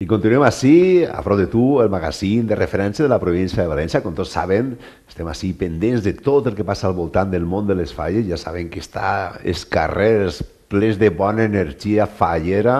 I continuem així, a prop de tu, el magazín de referència de la província de València. Com tots saben, estem així pendents de tot el que passa al voltant del món de les falles. Ja saben que està els carrers plens de bona energia fallera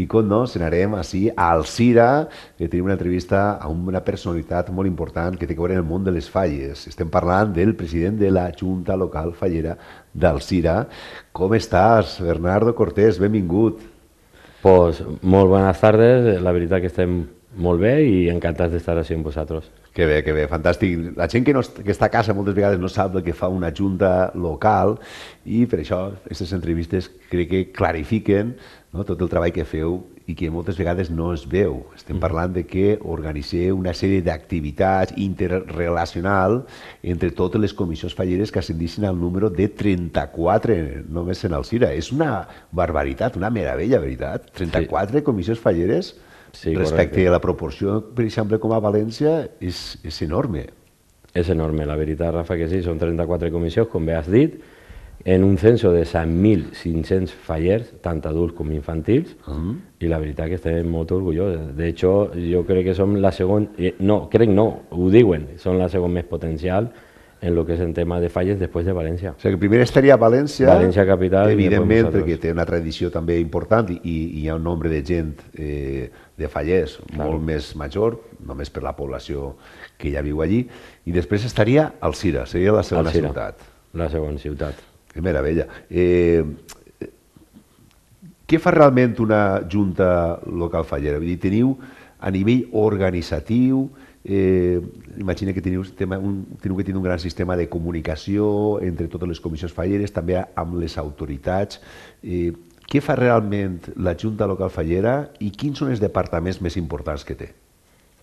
i com no, se n'anarem així a Alcira, que tenim una entrevista a una personalitat molt important que té que veure amb el món de les falles. Estem parlant del president de la Junta Local Fallera d'Alcira. Com estàs, Bernardo Cortés? Benvingut pues, molt bones tardes, la veritat que estem molt bé i encantats d'estar així amb vosaltres. Que bé, que bé, fantàstic. La gent que, no, que està a casa moltes vegades no sap el que fa una junta local i per això aquestes entrevistes crec que clarifiquen no, tot el treball que feu i que moltes vegades no es veu. Estem mm. parlant de que organitzeu una sèrie d'activitats interrelacional entre totes les comissions falleres que ascendissin al número de 34 només en el CIRA. És una barbaritat, una meravella, veritat. 34 sí. comissions falleres Sí, respecte correcte. a la proporció, per exemple, com a València, és, és enorme. És enorme, la veritat, Rafa, que sí, són 34 comissions, com bé has dit, en un censo de 7.500 fallers, tant adults com infantils, uh -huh. i la veritat que estem molt orgullosos. De hecho, jo crec que som la segona... Eh, no, crec no, ho diuen, són la segona més potencial en lo que és en tema de falles després de València. O sigui, que primer estaria València, València capital, evidentment, perquè té una tradició també important i, i hi ha un nombre de gent eh, de fallers Clar. molt més major, només per la població que ja viu allí, i després estaria Alcira, seria la segona Alcira, ciutat. La segona ciutat. Que meravella. Eh, què fa realment una junta local fallera? Vull dir, teniu a nivell organitzatiu, eh, imagina que teniu, sistema, un, teniu que tenir un gran sistema de comunicació entre totes les comissions falleres, també amb les autoritats. Eh, què fa realment la Junta Local Fallera i quins són els departaments més importants que té?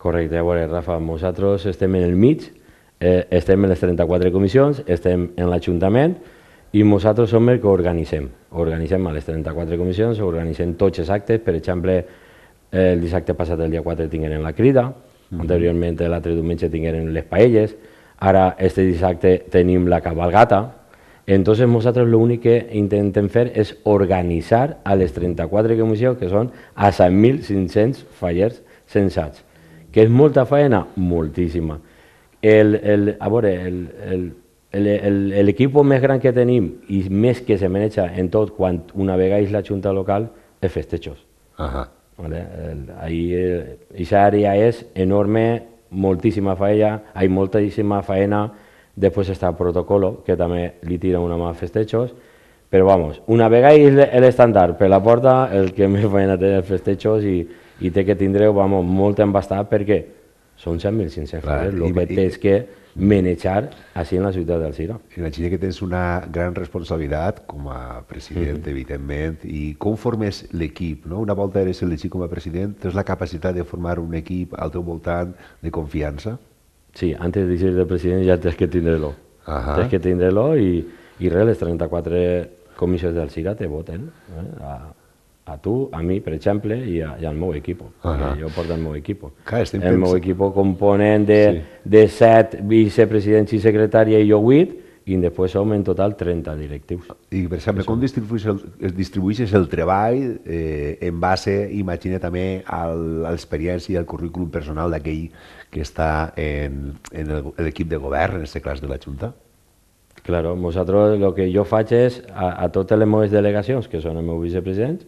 Correcte, a veure, Rafa, nosaltres estem en el mig, eh, estem en les 34 comissions, estem en l'Ajuntament i nosaltres som el que organitzem. Organitzem a les 34 comissions, organitzem tots els actes, per exemple, eh, el dissabte passat, el dia 4, tinguem la crida, Anteriorment, l'altre diumenge tingueren les paelles, ara este dissabte tenim la cabalgata, entonces nosaltres l'únic que intentem fer és organitzar a les 34 que museu, que són a 7.500 fallers sensats, que és molta feina, moltíssima. El, el, a veure, l'equip més gran que tenim i més que se maneja en tot quan una vegada és la Junta local és festejos. Uh -huh. ¿vale? Ahí esa eh, área es enorme, moltíssima faena, hay moltíssima faena, después está protocolo, que también le tira una más festejos, pero vamos, una vega y el, el estàndard per la porta, el que més faena té els festejos i, i té que tindreu, vamos, molt embastat perquè són 100.500 hectàrees, el que té és que menejar així en la ciutat Ciro. Imagina que tens una gran responsabilitat com a president, mm evidentment, i com formes l'equip? No? Una volta eres elegit com a president, tens la capacitat de formar un equip al teu voltant de confiança? Sí, antes de ser el president ja tens que tindre-lo. Uh -huh. Tens que tindre-lo i, i res, les 34 comissions d'Alcira te voten. Eh? A, a tu, a mi, per exemple, i, a, i al meu equip. Uh -huh. Jo porto el meu equip. El pensant... meu equip component de, sí. de set vicepresidents i secretària i jo huit, i després som en total 30 directius. I, per exemple, com distribuïs el, distribuïsses el treball eh, en base, imagina, també a l'experiència i al currículum personal d'aquell que està en, en l'equip de govern, en aquest cas de la Junta? Claro, nosaltres el que jo faig és a, a totes les meves delegacions, que són els meus vicepresidents,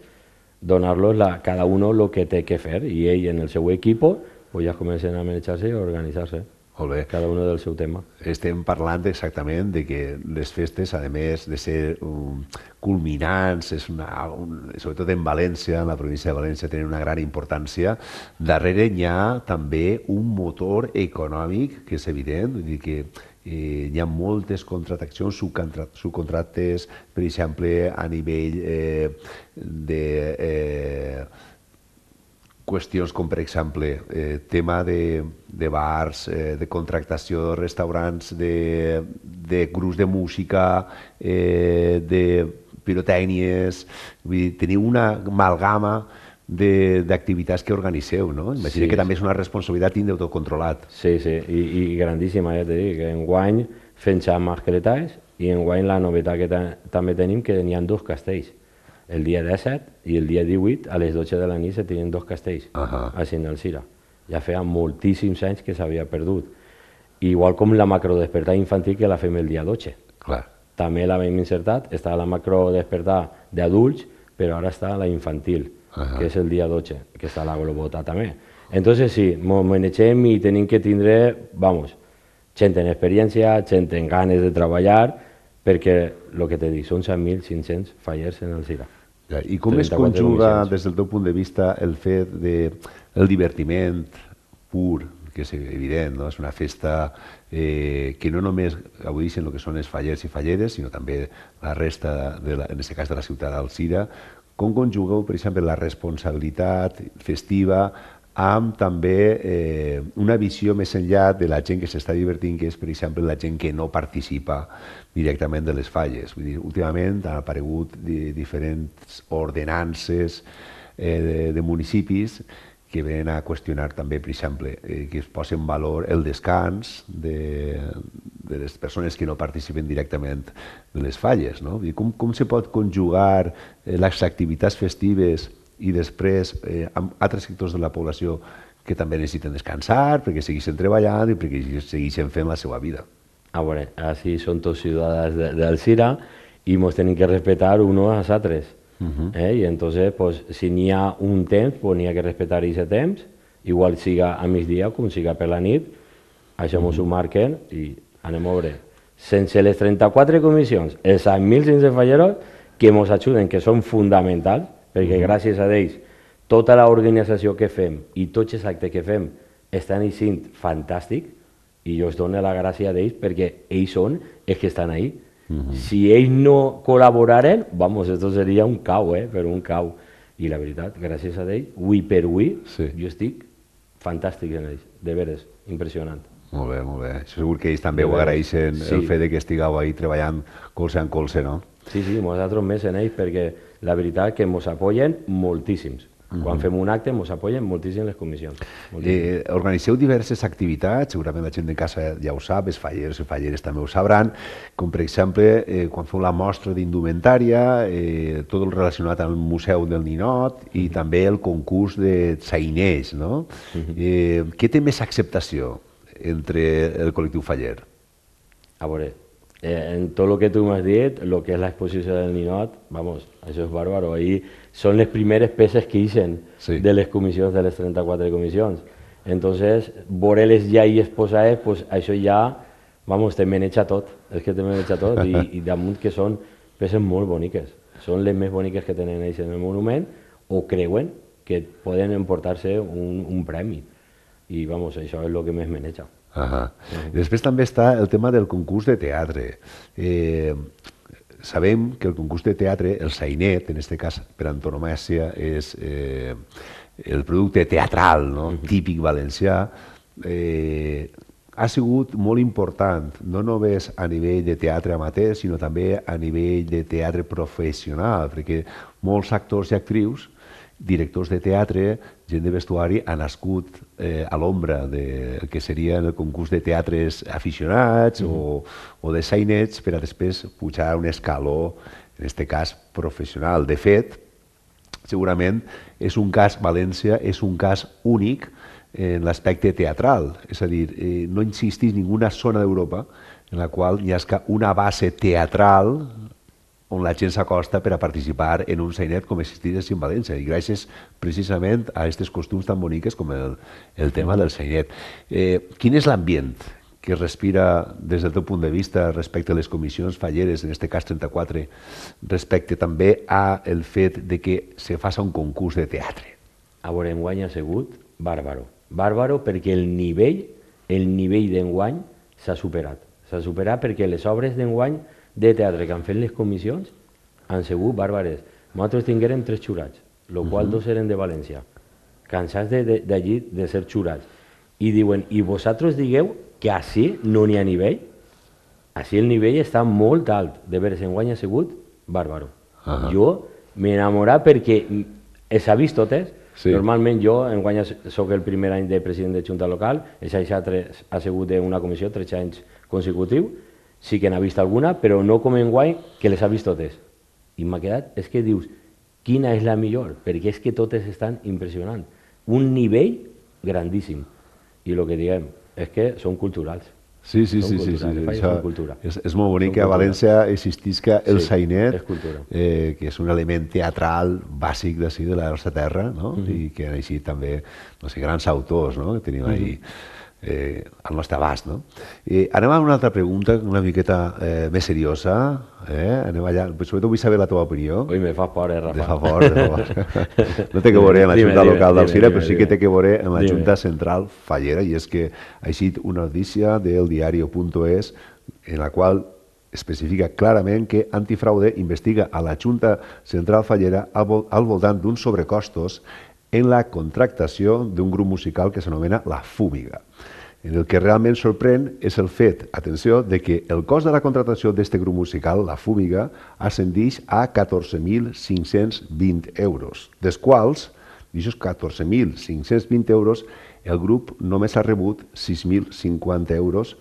donarlos a cada uno lo que té que fer i ell en el seu equip pues, ja comencen a menjar se i a organitzar-se. Molt bé. Cada un del seu tema. Estem parlant exactament de que les festes, a més de ser um, culminants, és una, un, sobretot en València, en la província de València, tenen una gran importància. Darrere hi ha també un motor econòmic que és evident, vull dir que eh, hi ha moltes contractacions, subcontractes, subcontractes per exemple, a nivell eh, de... Eh, qüestions com, per exemple, eh, tema de, de bars, eh, de contractació de restaurants, de, de grups de música, eh, de pirotècnies... Vull dir, tenir una amalgama d'activitats que organitzeu, no? Imagina sí. que també és una responsabilitat tindre autocontrolat. Sí, sí, i, i grandíssima, ja t'he dit, que guany fem xarxes cretalls i en guany la novetat que també tenim que n'hi ha dos castells. El dia 17 i el dia 18, a les 12 de la nit, se tenien dos castells uh -huh. a Sinalcira. Ja feia moltíssims anys que s'havia perdut. Igual com la macrodespertar infantil que la fem el dia 12. Clar. També l'havíem insertat, estava la macrodespertar d'adults, però ara està la infantil Ajá. que és el dia 12, que està la globota també. Entonces sí, me manegem i tenim que tindre, vamos, gent en experiència, gent en ganes de treballar, perquè el que te dic, són 7.500 fallers en el CIRA. Ja, I com es conjuga, des del teu punt de vista, el fet de el divertiment pur, que és evident, no? és una festa eh, que no només gaudixen el que són els fallers i falleres, sinó també la resta, de la, en aquest cas de la ciutat d'Alcira, com conjugueu, per exemple, la responsabilitat festiva amb també eh, una visió més enllà de la gent que s'està divertint, que és, per exemple, la gent que no participa directament de les falles. Vull dir, últimament han aparegut diferents ordenances eh, de, de municipis que venen a qüestionar també, per exemple, eh, que es posi en valor el descans de, de les persones que no participen directament de les falles. No? I com, com se pot conjugar eh, les activitats festives i després eh, amb altres sectors de la població que també necessiten descansar perquè segueixen treballant i perquè segueixen fent la seva vida. Ah, veure, així són tots ciutadans d'Alcira de ens hem de respectar que als altres. a Uh -huh. eh? I entonces, pues, si n'hi ha un temps, pues, n'hi ha que respetar aquest temps, igual siga a migdia com siga per la nit, això uh -huh. ho marquen i anem a obrir. Sense les 34 comissions, els 1.500 falleros que ens ajuden, que són fundamentals, perquè uh -huh. gràcies a ells tota l'organització que fem i tots els actes que fem estan sent fantàstic i jo us dono la gràcia d'ells perquè ells són els que estan ahí. Si ells no col·laboraren, vamos, esto seria un cau, eh? però un cau. I la veritat, gràcies a ell, avui per avui, sí. jo estic fantàstic en ells, de veres, impressionant. Molt bé, molt bé. Segur que ells també ho agraeixen, sí. el fet de que estigueu ahí treballant colze en colze, no? Sí, sí, nosaltres més en ells, perquè la veritat que ens apoyen moltíssims. -huh. Quan fem un acte ens apoyen moltíssim les comissions. Moltíssim. Eh, organitzeu diverses activitats, segurament la gent de casa ja ho sap, els fallers i falleres també ho sabran, com per exemple eh, quan feu la mostra d'indumentària, eh, tot el relacionat amb el Museu del Ninot i uh -huh. també el concurs de sainers, no? Uh -huh. eh, què té més acceptació entre el col·lectiu faller? A veure, eh, en tot el que tu m'has dit, el que és l'exposició del ninot, vamos, això és bàrbaro. Ahí són les primeres peces que hicen sí. de les comissions, de les 34 comissions. Entonces, veure-les ja i exposades, pues, això ja, vamos, te meneja tot, és que te meneja tot, i, i damunt que són peces molt boniques. Són les més boniques que tenen ells en el monument, o creuen que poden emportar-se un, un premi. I, vamos, això és el que més meneja. Ah I mm. després també està el tema del concurs de teatre. Eh, sabem que el concurs de teatre, el sainet, en aquest cas per antonomàcia, és eh, el producte teatral no? Uh mm-hmm. -huh. típic valencià, eh, ha sigut molt important, no només a nivell de teatre amateur, sinó també a nivell de teatre professional, perquè molts actors i actrius, directors de teatre, gent de vestuari ha nascut eh, a l'ombra del que seria el concurs de teatres aficionats mm -hmm. o, o de sainets per a després pujar a un escaló, en aquest cas professional. De fet, segurament és un cas, València, és un cas únic en l'aspecte teatral, és a dir, eh, no insistís ninguna zona d'Europa en la qual hi ha una base teatral on la gent s'acosta per a participar en un sainet com existit en València i gràcies precisament a aquests costums tan boniques com el, el tema del sainet. Eh, quin és l'ambient que respira des del teu punt de vista respecte a les comissions falleres, en aquest cas 34, respecte també a el fet de que se faça un concurs de teatre? A veure, enguany ha sigut bàrbaro. Bàrbaro perquè el nivell, el nivell d'enguany s'ha superat. S'ha superat perquè les obres d'enguany de teatre que han fet les comissions han sigut bàrbares. Nosaltres tinguérem tres xurats, el uh -huh. qual dos eren de València, cansats d'allí de, de, de ser xurats. I diuen, i vosaltres digueu que així no n'hi ha nivell? Així el nivell està molt alt. De veres, enguany ha sigut bàrbaro. Uh -huh. Jo m'he enamorat perquè s'ha vist totes, Sí. Normalment jo enguany sóc el primer any de president de Junta Local, el Xaixà ha sigut una comissió, tres anys consecutius, sí que n'ha vist alguna, però no com en guai que les ha vist totes. I m'ha quedat, és que dius, quina és la millor? Perquè és que totes estan impressionants. Un nivell grandíssim. I el que diguem és que són culturals. Sí, sí, són sí, sí, sí, sí. Això cultura. És, és molt bonic que a València existisca el sí, sainet, eh, que és un element teatral bàsic de la nostra terra, no? Mm -hmm. I que han així també, no sé, grans autors, no?, que tenim mm -hmm. ahir eh, al nostre abast. No? Eh, anem a una altra pregunta una miqueta eh, més seriosa. Eh? Anem allà. Sobretot vull saber la teva opinió. Ui, me fa por, eh, Rafa? Te fa por, te fa por. no té que veure amb la Junta dime, Local Cira, però sí que té que veure amb la dime. Junta Central Fallera, i és que ha eixit una notícia del diario.es en la qual especifica clarament que Antifraude investiga a la Junta Central Fallera al, vol al voltant d'uns sobrecostos en la contractació d'un grup musical que s'anomena La Fúmiga. En el que realment sorprèn és el fet, atenció, de que el cost de la contratació d'aquest grup musical, La Fúmiga, ascendeix a 14.520 euros, dels quals, d'aquests 14.520 euros, el grup només ha rebut 6.050 euros,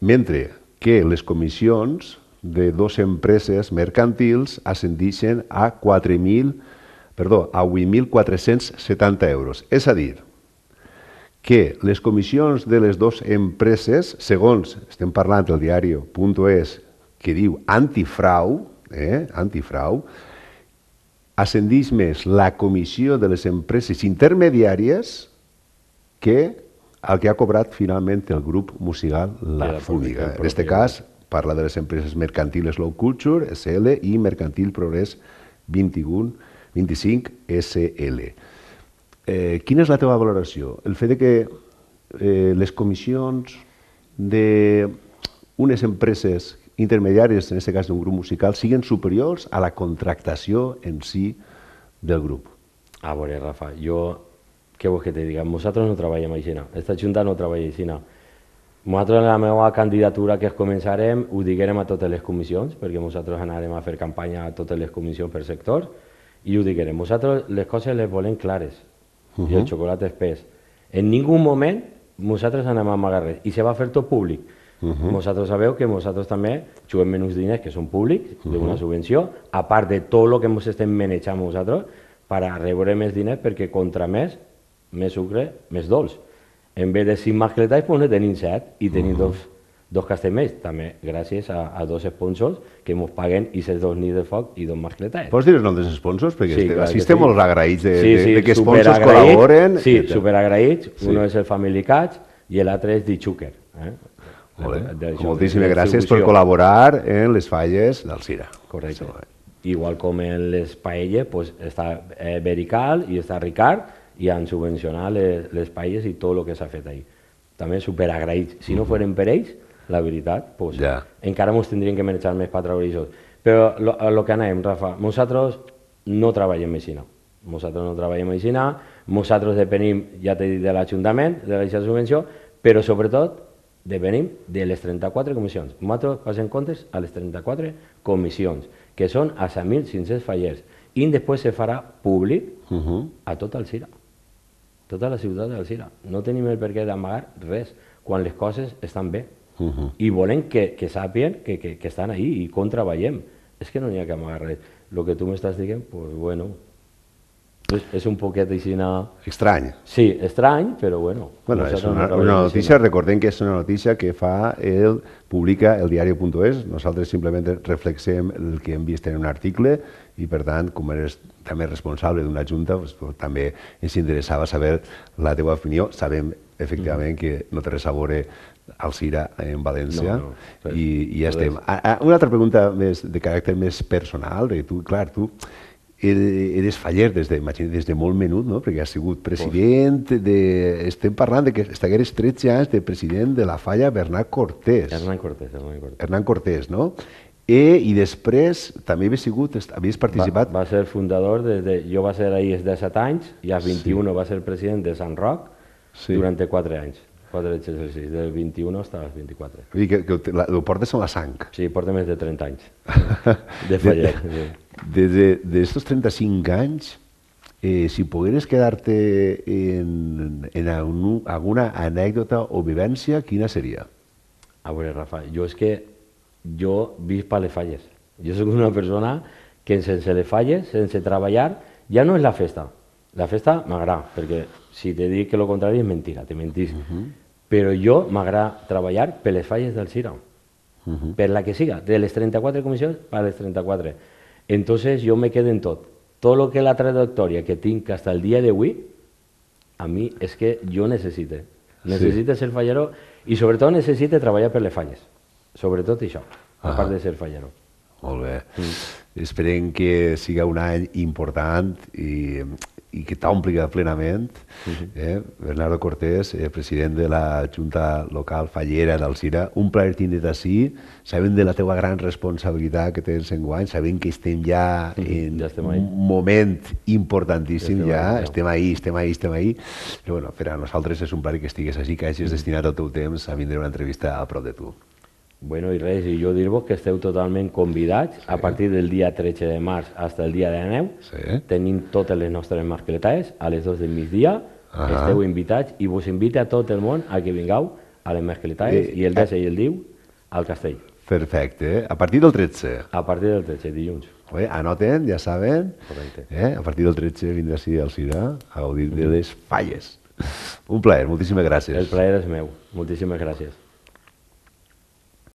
mentre que les comissions de dues empreses mercantils ascendeixen a 4.000 perdó, a 8.470 euros. És a dir, que les comissions de les dues empreses, segons estem parlant del es, que diu antifrau, eh, antifrau, ascendix més la comissió de les empreses intermediàries que el que ha cobrat finalment el grup musical La, la Fúmiga. En aquest cas, parla de les empreses mercantiles Low Culture, SL, i Mercantil Progrés 21, 25 SL. Eh, quina és la teva valoració? El fet de que eh, les comissions d'unes empreses intermediàries, en aquest cas d'un grup musical, siguin superiors a la contractació en si del grup? A veure, Rafa, jo què vols que te diga? Nosaltres no treballem així, aquesta Junta no treballa així. Nosaltres, la meva candidatura que començarem, ho diguem a totes les comissions, perquè nosaltres anarem a fer campanya a totes les comissions per sectors, i ho diguem, nosaltres les coses les volem clares, uh -huh. i el xocolata espès. En ningú moment nosaltres anem a amagar res, i se va fer tot públic. Uh -huh. sabeu que nosaltres també juguem menys diners que són públics, uh -huh. d'una subvenció, a part de tot el que ens estem manejant nosaltres, per rebre més diners, perquè contra més, més sucre, més dolç. En vez de 5 mascletats, pues, ne tenim 7 i tenim uh -huh. dos dos castells també gràcies a, a dos sponsors que ens paguen i ser dos nits de foc i dos mascletes. Pots dir el nom dels sponsors? Perquè sí, este, estem sí. molt agraïts de, sí, sí, de, de que sponsors col·laboren. Sí, superagraïts. Sí. Uno és el Family Catch i l'altre és Dichuker. Eh? Molt bé. De, de, Moltíssimes gràcies per col·laborar en les falles d'Alcira. Correcte. Sí, Igual com en les paelles, pues, està eh, Berical i està Ricard, i han subvencionat les, les paelles i tot el que s'ha fet ahir. També superagraïts. Si no feren per ells, la veritat, pues, ja. encara ens tindríem que manejar més per treure això. Però el que anem, Rafa, nosaltres no treballem medicina. Nosaltres no treballem medicina, nosaltres depenim, ja t'he dit, de l'Ajuntament, de la subvenció, però sobretot depenim de les 34 comissions. Nosaltres passem comptes a les 34 comissions, que són a 1.500 fallers. I després se farà públic uh -huh. a tot el CIRA, tota la ciutat del CIRA. No tenim el perquè d'amagar res, quan les coses estan bé. -huh. I volen que, que sàpien que, que, que estan ahí i com treballem. És que no n'hi ha que amagar res. El que tu m'estàs dient, doncs pues, bueno, és, és un poquet així... Una... Estrany. Sí, estrany, però bueno. Bueno, és una, no una notícia, així. recordem que és una notícia que fa el, publica el diari.es, nosaltres simplement reflexem el que hem vist en un article i per tant, com eres també responsable d'una junta, pues, pues, també ens interessava saber la teva opinió. Sabem efectivament mm. que no té res a veure al CIRA eh, en València no, no, i, i ja estem. a, ah, ah, una altra pregunta més de caràcter més personal, perquè tu, clar, tu eres faller des de, imagina, des de molt menut, no? perquè has sigut president de... Estem parlant de que estigueres 13 anys de president de la falla Bernat Cortés. Hernán Cortés, Hernán Cortés. Hernán Cortés, no? E, I després també he sigut, havies participat... Va, va ser fundador, des de, jo va ser ahir de 17 anys i als 21 sí. va ser president de Sant Roc sí. durant 4 anys. Quatre exercicis. De 21 hasta als 24. dir que, que la, ho portes a la sang. Sí, porta més de 30 anys. De faller. de, des de, de 35 anys, eh, si pogueres quedar-te en, en un, alguna anècdota o vivència, quina seria? A veure, Rafa, jo és que jo visc per les falles. Jo sóc una persona que sense les falles, sense treballar, ja no és la festa. La festa m'agrada, perquè si te dic que el contrari és mentira, te mentís. Uh mhm. -huh. Però jo m'agrada treballar per les falles del Cira, uh mhm. -huh. per la que siga, de les 34 comissions per les 34. Entonces jo me quedo en tot. Tot lo que la trajectòria que tinc hasta el dia d'avui, a mi és que jo necessite. Necessite sí. ser fallero i sobretot necessite treballar per les falles. Sobretot això, a -huh. part de ser fallero. Molt bé. Mm. Esperem que siga un any important i, i que t'ompli plenament. Uh mhm. -huh. eh? Bernardo Cortés, eh, president de la Junta Local Fallera d'Alcira, un plaer tindre't ací. Sabem de la teva gran responsabilitat que tens en guany, sabem que estem ja mhm. en ja estem un moment importantíssim, ja, estem, ja. Ahí, estem ahí, estem ahí, estem ahí. Però bueno, per a nosaltres és un plaer que estigues així, que hagis mhm. destinat el teu temps a vindre una entrevista a prop de tu. Bueno, i res, i jo dir-vos que esteu totalment convidats sí. a partir del dia 13 de març fins al dia de la neu. Sí. Tenim totes les nostres mascletades a les 2 del migdia. Ah. Esteu invitats i vos invita a tot el món a que vingueu a les mascletades I, eh, i el 10 i el 10 al castell. Perfecte. Eh? A partir del 13? A partir del 13, dilluns. Bé, anoten, ja saben. Correcte. Eh? A partir del 13 vindrà així al Sirà a gaudir de mm. les falles. Un plaer, moltíssimes gràcies. El plaer és meu. Moltíssimes gràcies.